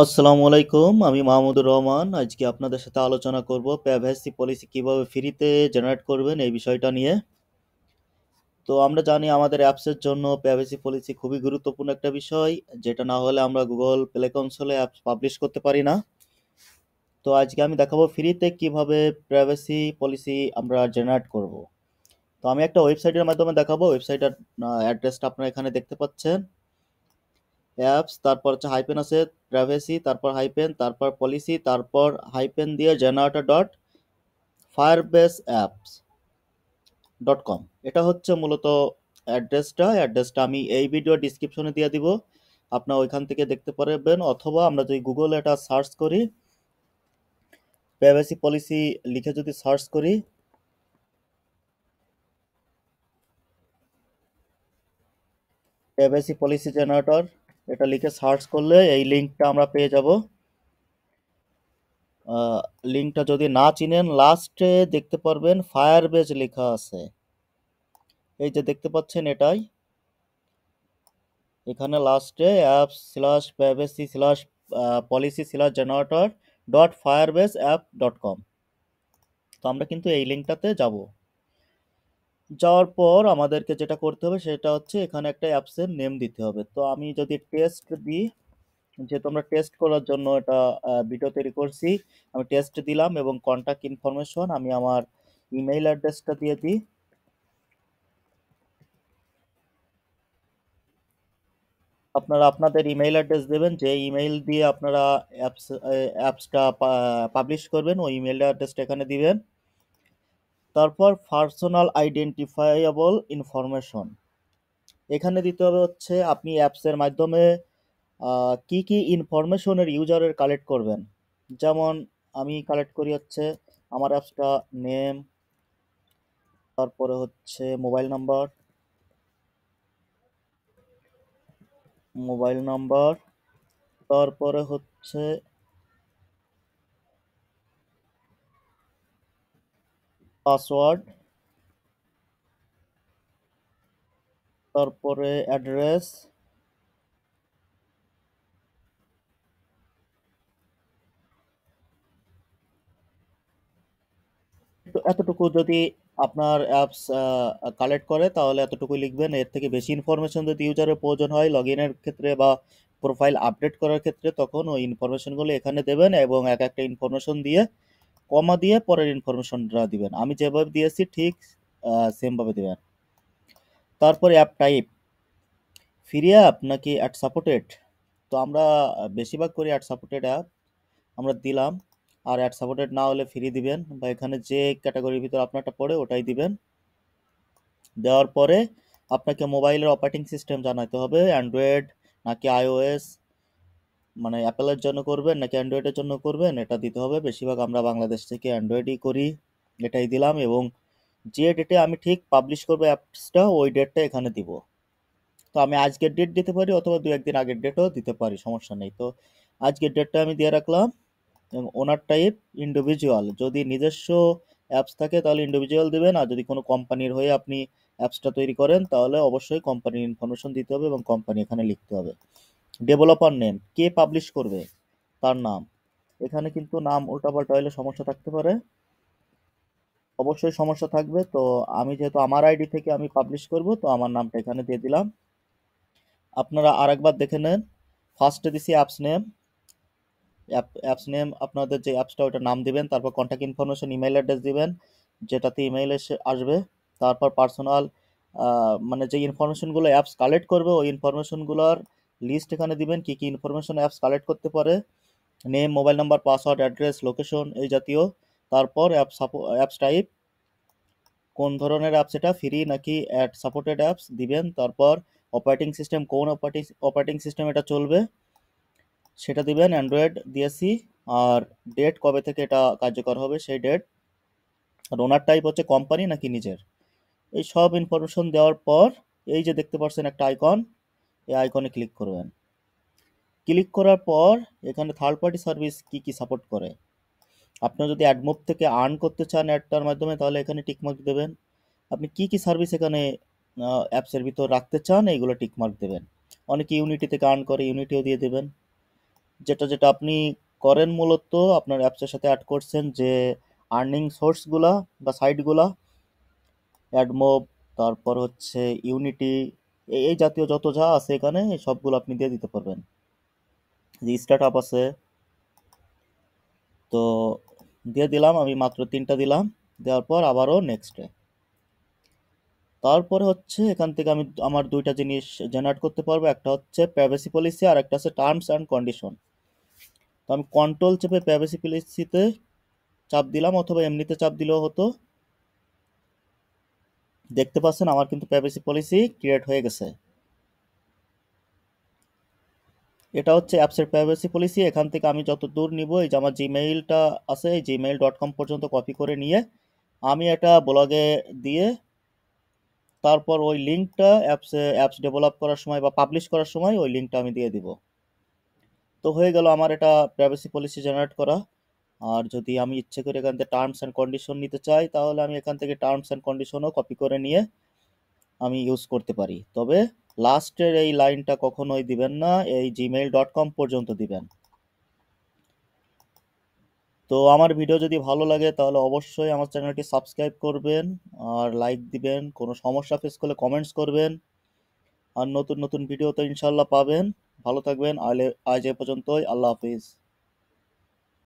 আসসালামু আলাইকুম আমি মাহমুদুর রহমান আজকে আপনাদের সাথে আলোচনা করব প্রাইভেসি পলিসি কিভাবে ফ্রিতে জেনারেট করবেন এই বিষয়টা নিয়ে তো আমরা জানি আমাদের অ্যাপসের জন্য প্রাইভেসি পলিসি খুবই গুরুত্বপূর্ণ একটা বিষয় যেটা না হলে আমরা গুগল প্লে কনসোলে অ্যাপস পাবলিশ করতে পারি না তো আজকে আমি দেখাবো ফ্রিতে কিভাবে প্রাইভেসি পলিসি আমরা জেনারেট করব তো আমি একটা ওয়েবসাইটের মাধ্যমে দেখাবো ওয়েবসাইটের অ্যাড্রেসটা আপনারা এখানে দেখতে পাচ্ছেন অ্যাপস তারপর হচ্ছে হাইপেন আছে প্রাইভেসি তারপর হাইপেন তারপর পলিসি তারপর হাইপেন দিয়ে generator dot fire base apps dot com এটা হচ্ছে মূলত অ্যাড্রেসটা অ্যাড্রেসটা আমি এই ভিডিও ডিসক্রিপশনে দিয়ে দিব আপনার ওইখান থেকে দেখতে পারবেন অথবা আমরা যদি গুগলে এটা সার্চ করি প্রাইভেসি পলিসি লিখে যদি সার্চ করি প্রাইভেসি পলিসি জেনারেটর এটা লিখে সার্চ করলে এই লিঙ্কটা আমরা পেয়ে যাব লিঙ্কটা যদি না চিনেন লাস্টে দেখতে পারবেন ফায়ার বেজ লেখা আছে এই যে দেখতে পাচ্ছেন এটাই এখানে লাস্টে app slash privacy slash policy slash generator dot firebase app dot com তো আমরা কিন্তু এই লিঙ্কটাতে যাবো যাওয়ার পর আমাদেরকে যেটা করতে হবে সেটা হচ্ছে এখানে একটা অ্যাপসের নেম দিতে হবে তো আমি যদি টেস্ট দিই যেহেতু আমরা টেস্ট করার জন্য এটা ভিডিও তৈরি করছি আমি টেস্ট দিলাম এবং কন্ট্যাক্ট ইনফরমেশন আমি আমার ইমেইল অ্যাড্রেসটা দিয়ে দিই আপনারা আপনাদের ইমেইল অ্যাড্রেস দেবেন যে ইমেইল দিয়ে আপনারা অ্যাপস অ্যাপসটা পাবলিশ করবেন ওই ইমেইল অ্যাড্রেসটা এখানে দিবেন তারপর পার্সোনাল আইডেন্টিফাইয়েবল ইনফরমেশন এখানে দিতে হবে হচ্ছে আপনি অ্যাপসের মাধ্যমে কি কি ইনফরমেশনের ইউজারের কালেক্ট করবেন যেমন আমি কালেক্ট করি হচ্ছে আমার অ্যাপসটা নেম তারপরে হচ্ছে মোবাইল নাম্বার মোবাইল নাম্বার তারপরে হচ্ছে পাসওয়ার্ড তারপরে অ্যাড্রেস এতটুকু যদি আপনার অ্যাপস কালেক্ট করে তাহলে এতটুকু লিখবেন এর থেকে বেশি ইনফরমেশন যদি ইউজারের প্রয়োজন হয় লগ ইনের ক্ষেত্রে বা প্রোফাইল আপডেট করার ক্ষেত্রে তখন ওই ইনফরমেশনগুলো এখানে দেবেন এবং এক একটা ইনফরমেশন দিয়ে কমা দিয়ে পরের ইনফরমেশনটা দিবেন আমি যেভাবে দিয়েছি ঠিক সেমভাবে দেবেন তারপরে অ্যাপ টাইপ ফ্রি অ্যাপ নাকি অ্যাড সাপোর্টেড তো আমরা বেশিরভাগ করি অ্যাড সাপোর্টেড অ্যাপ আমরা দিলাম আর অ্যাড সাপোর্টেড না হলে ফ্রি দিবেন বা এখানে যে ক্যাটাগরির ভিতর আপনারটা পড়ে ওটাই দিবেন দেওয়ার পরে আপনাকে মোবাইলের অপারেটিং সিস্টেম জানাতে হবে অ্যান্ড্রয়েড নাকি আইওএস মানে অ্যাপেলের জন্য করবেন নাকি অ্যান্ড্রয়েডের জন্য করবেন এটা দিতে হবে বেশিরভাগ আমরা বাংলাদেশ থেকে অ্যান্ড্রয়েডই করি এটাই দিলাম এবং যে ডেটে আমি ঠিক পাবলিশ করবো অ্যাপসটা ওই ডেটটা এখানে দিব তো আমি আজকের ডেট দিতে পারি অথবা দু একদিন আগের ডেটও দিতে পারি সমস্যা নেই তো আজকের ডেটটা আমি দিয়ে রাখলাম এবং ওনার টাইপ ইন্ডিভিজুয়াল যদি নিজস্ব অ্যাপস থাকে তাহলে ইন্ডিভিজুয়াল দেবেন আর যদি কোনো কোম্পানির হয়ে আপনি অ্যাপসটা তৈরি করেন তাহলে অবশ্যই কোম্পানির ইনফরমেশন দিতে হবে এবং কোম্পানি এখানে লিখতে হবে ডেভেলপার নেম কে পাবলিশ করবে তার নাম এখানে কিন্তু নাম উল্টাপাল্টা হইলে সমস্যা থাকতে পারে অবশ্যই সমস্যা থাকবে তো আমি যেহেতু আমার আইডি থেকে আমি পাবলিশ করব তো আমার নামটা এখানে দিয়ে দিলাম আপনারা আরেকবার দেখে নেন ফার্স্টে দিছি apps name app apps name আপনাদের যে অ্যাপসটা ওইটা নাম দিবেন তারপর কন্ট্যাক্ট ইনফরমেশন ইমেল অ্যাড্রেস দিবেন যেটাতে ইমেল এসে আসবে তারপর পার্সোনাল মানে যে ইনফরমেশনগুলো অ্যাপস কালেক্ট করবে ওই ইনফরমেশনগুলোর লিস্ট এখানে দিবেন কি কি ইনফরমেশন অ্যাপস কালেক্ট করতে পারে name mobile number password address location এই জাতীয় তারপর অ্যাপ অ্যাপস টাইপ কোন ধরনের অ্যাপস এটা ফ্রি নাকি অ্যাড সাপোর্টেড অ্যাপস দিবেন তারপর অপারেটিং সিস্টেম কোন অপারেটিং অপারেটিং সিস্টেম এটা চলবে সেটা দিবেন অ্যান্ড্রয়েড দিয়েছি আর ডেট কবে থেকে এটা কার্যকর হবে সেই ডেট আর ওনার টাইপ হচ্ছে কোম্পানি নাকি নিজের এই সব ইনফরমেশন দেওয়ার পর এই যে দেখতে পাচ্ছেন একটা আইকন এই আইকনে ক্লিক করবেন ক্লিক করার পর এখানে থার্ড পার্টি সার্ভিস কি কি সাপোর্ট করে আপনার যদি অ্যাডমোভ থেকে আর্ন করতে চান অ্যাডটার মাধ্যমে তাহলে এখানে টিকমার্ক দেবেন আপনি কি কি সার্ভিস এখানে অ্যাপসের ভিতর রাখতে চান এইগুলো টিকমার্ক দেবেন অনেকে ইউনিটি থেকে আর্ন করে ইউনিটিও দিয়ে দেবেন যেটা যেটা আপনি করেন মূলত আপনার অ্যাপসের সাথে অ্যাড করছেন যে আর্নিং সোর্সগুলা বা সাইটগুলা অ্যাডমোভ তারপর হচ্ছে ইউনিটি এই জাতীয় যত যা আছে এখানে সবগুলো আপনি দিয়ে দিতে পারবেন যে স্টার্ট আপ আছে তো দিয়ে দিলাম আমি মাত্র তিনটা দিলাম দেওয়ার পর আবারও নেক্সটে তারপরে হচ্ছে এখান থেকে আমি আমার দুইটা জিনিস জেনারেট করতে পারবো একটা হচ্ছে প্রাইভেসি পলিসি আর একটা হচ্ছে টার্মস অ্যান্ড কন্ডিশন তো আমি কন্ট্রোল চেপে প্রাইভেসি পলিসিতে চাপ দিলাম অথবা এমনিতে চাপ দিলেও হতো দেখতে পাচ্ছেন আমার কিন্তু প্রাইভেসি পলিসি ক্রিয়েট হয়ে গেছে এটা হচ্ছে অ্যাপসের প্রাইভেসি পলিসি এখান থেকে আমি যত দূর নিব এই যে আমার জিমেইলটা আছে এই জিমেইল ডট কম পর্যন্ত কপি করে নিয়ে আমি এটা ব্লগে দিয়ে তারপর ওই লিঙ্কটা অ্যাপসে অ্যাপস ডেভেলপ করার সময় বা পাবলিশ করার সময় ওই লিঙ্কটা আমি দিয়ে দিব তো হয়ে গেল আমার এটা প্রাইভেসি পলিসি জেনারেট করা আর যদি আমি ইচ্ছে করে এখান থেকে টার্মস অ্যান্ড কন্ডিশন নিতে চাই তাহলে আমি এখান থেকে টার্মস অ্যান্ড কন্ডিশনও কপি করে নিয়ে আমি ইউজ করতে পারি তবে লাস্টের এই লাইনটা কখনোই দিবেন না এই জিমেইল ডট কম পর্যন্ত দিবেন তো আমার ভিডিও যদি ভালো লাগে তাহলে অবশ্যই আমার চ্যানেলটি সাবস্ক্রাইব করবেন আর লাইক দিবেন কোনো সমস্যা ফেস করলে কমেন্টস করবেন আর নতুন নতুন ভিডিও তো ইনশাল্লাহ পাবেন ভালো থাকবেন আজ এ পর্যন্তই আল্লাহ হাফিজ